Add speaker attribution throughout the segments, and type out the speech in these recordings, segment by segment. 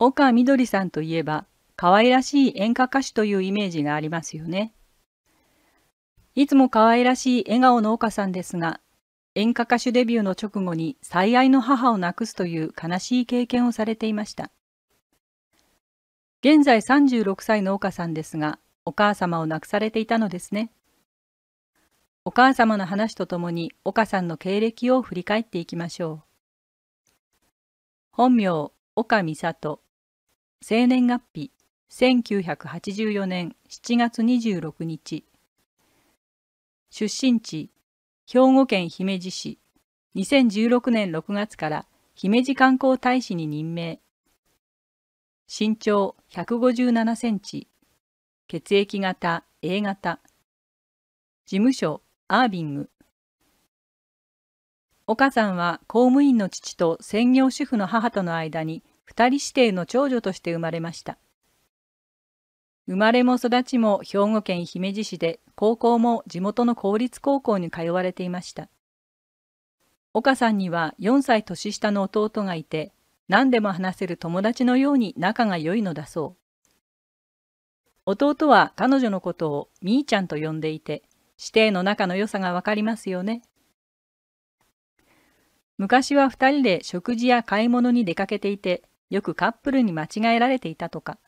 Speaker 1: 岡みどりさんといえば、可愛らしい演歌歌手というイメージがありますよね。いつも可愛らしい笑顔の岡さんですが、演歌歌手デビューの直後に最愛の母を亡くすという悲しい経験をされていました。現在36歳の岡さんですが、お母様を亡くされていたのですね。お母様の話とともに岡さんの経歴を振り返っていきましょう。本名、岡美里。生年月日1984年7月26日出身地兵庫県姫路市2016年6月から姫路観光大使に任命身長157センチ血液型 A 型事務所アービング岡さんは公務員の父と専業主婦の母との間に二人指定の長女として生まれました。生まれも育ちも兵庫県姫路市で、高校も地元の公立高校に通われていました。岡さんには4歳年下の弟がいて、何でも話せる友達のように仲が良いのだそう。弟は彼女のことをみーちゃんと呼んでいて、指定の仲の良さがわかりますよね。昔は二人で食事や買い物に出かけていて、よくカップルに間違えられていたとか。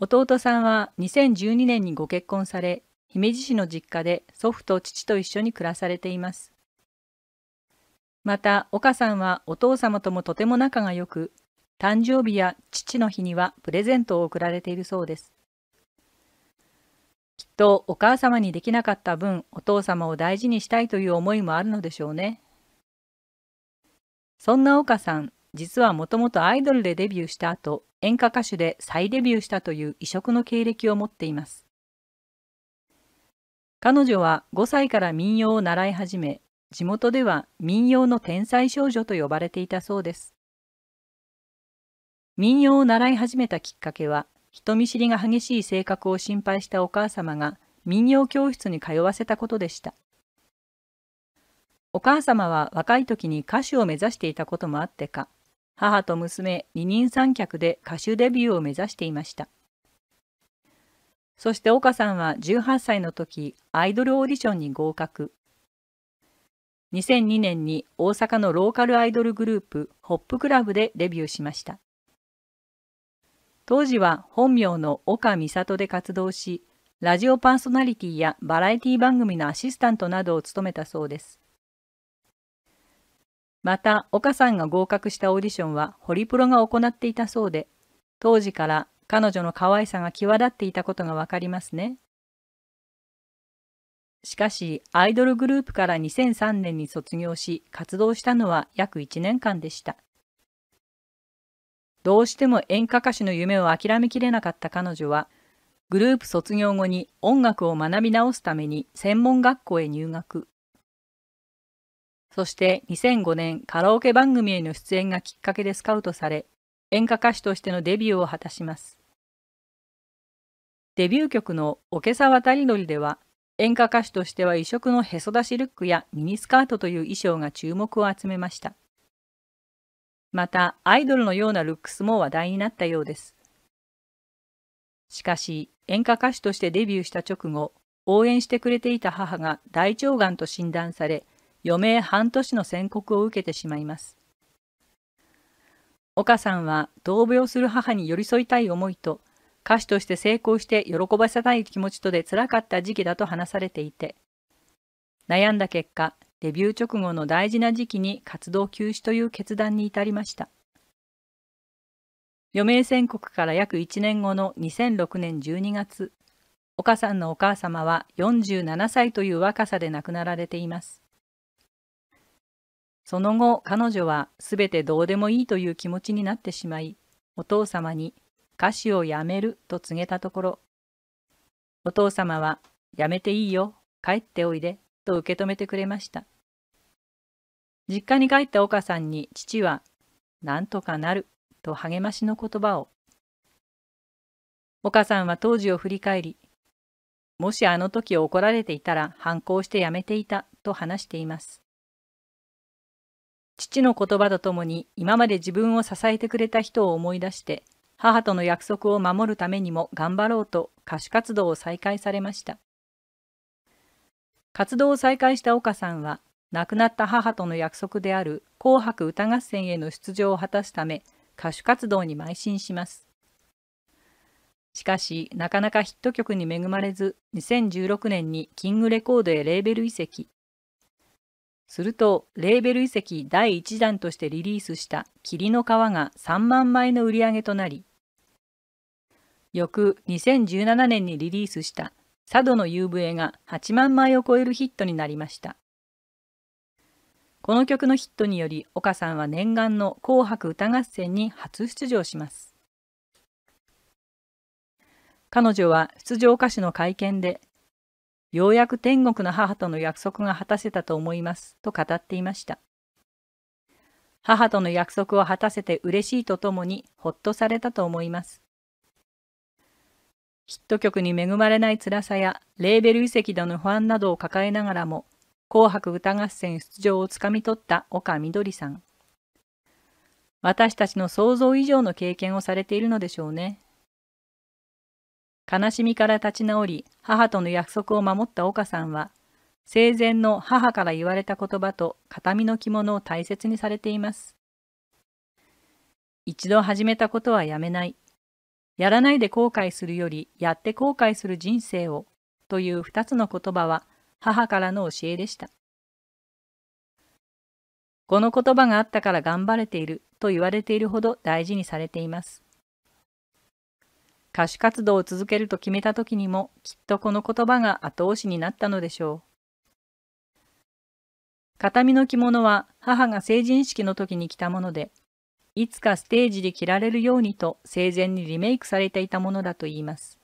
Speaker 1: 弟さんは2012年にご結婚され、姫路市の実家で祖父と父と一緒に暮らされています。また、岡さんはお父様ともとても仲が良く、誕生日や父の日にはプレゼントを贈られているそうです。きっとお母様にできなかった分、お父様を大事にしたいという思いもあるのでしょうね。そんな岡さん、実はもともとアイドルでデビューした後、演歌歌手で再デビューしたという異色の経歴を持っています。彼女は5歳から民謡を習い始め、地元では民謡の天才少女と呼ばれていたそうです。民謡を習い始めたきっかけは、人見知りが激しい性格を心配したお母様が民謡教室に通わせたことでした。お母様は若い時に歌手を目指していたこともあってか、母と娘二人三脚で歌手デビューを目指していました。そして岡さんは18歳の時アイドルオーディションに合格。2002年に大阪のローカルアイドルグループホップクラブでデビューしました。当時は本名の岡美里で活動し、ラジオパーソナリティやバラエティ番組のアシスタントなどを務めたそうです。また、岡さんが合格したオーディションはホリプロが行っていたそうで、当時から彼女の可愛さが際立っていたことがわかりますね。しかし、アイドルグループから2003年に卒業し、活動したのは約1年間でした。どうしても演歌歌手の夢を諦めきれなかった彼女は、グループ卒業後に音楽を学び直すために専門学校へ入学。そして2005年カラオケ番組への出演がきっかけでスカウトされ、演歌歌手としてのデビューを果たします。デビュー曲の「おけさ渡り鳥」では、演歌歌手としては異色のへそ出しルックやミニスカートという衣装が注目を集めました。また、アイドルのようなルックスも話題になったようです。しかし、演歌歌手としてデビューした直後、応援してくれていた母が大腸がんと診断され、余命半年の宣告を受けてしまいます。岡さんは闘病する母に寄り添いたい思いと、歌手として成功して喜ばせたい気持ちとでつらかった時期だと話されていて、悩んだ結果、デビュー直後の大事な時期に活動休止という決断に至りました。余命宣告から約1年後の2006年12月、岡さんのお母様は47歳という若さで亡くなられています。その後、彼女はすべてどうでもいいという気持ちになってしまい、お父様に歌詞をやめると告げたところ、お父様は、やめていいよ、帰っておいで、と受け止めてくれました。実家に帰った岡さんに父は、なんとかなる、と励ましの言葉を。岡さんは当時を振り返り、もしあの時怒られていたら反抗してやめていたと話しています。父の言葉とともに今まで自分を支えてくれた人を思い出して、母との約束を守るためにも頑張ろうと歌手活動を再開されました。活動を再開した岡さんは、亡くなった母との約束である紅白歌合戦への出場を果たすため、歌手活動に邁進します。しかし、なかなかヒット曲に恵まれず、2016年にキングレコードへレーベル移籍。すると、レーベル遺跡第1弾としてリリースした霧の皮が3万枚の売り上げとなり、翌2017年にリリースした佐渡の夕笛が8万枚を超えるヒットになりました。この曲のヒットにより、岡さんは念願の紅白歌合戦に初出場します。彼女は出場歌手の会見で、ようやく天国の母との約束が果たせたと思います、と語っていました。母との約束を果たせて嬉しいとともに、ほっとされたと思います。ヒット曲に恵まれない辛さや、レーベル遺跡での不安などを抱えながらも、紅白歌合戦出場をつかみ取った岡みどりさん。私たちの想像以上の経験をされているのでしょうね。悲しみから立ち直り、母との約束を守った岡さんは、生前の母から言われた言葉と形見の着物を大切にされています。一度始めたことはやめない。やらないで後悔するより、やって後悔する人生を、という二つの言葉は、母からの教えでした。この言葉があったから頑張れていると言われているほど大事にされています。歌手活動を続けると決めた時にもきっとこの言葉が後押しになったのでしょう。形見の着物は母が成人式の時に着たもので、いつかステージで着られるようにと生前にリメイクされていたものだといいます。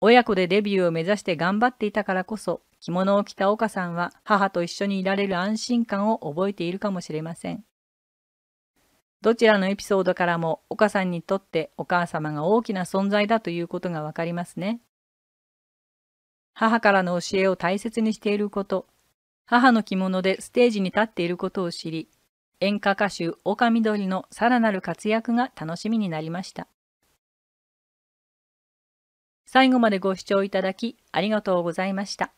Speaker 1: 親子でデビューを目指して頑張っていたからこそ、着物を着た岡さんは母と一緒にいられる安心感を覚えているかもしれません。どちらのエピソードからも岡さんにとってお母様が大きな存在だということがわかりますね。母からの教えを大切にしていること、母の着物でステージに立っていることを知り、演歌歌手岡みどりのさらなる活躍が楽しみになりました。最後までご視聴いただきありがとうございました。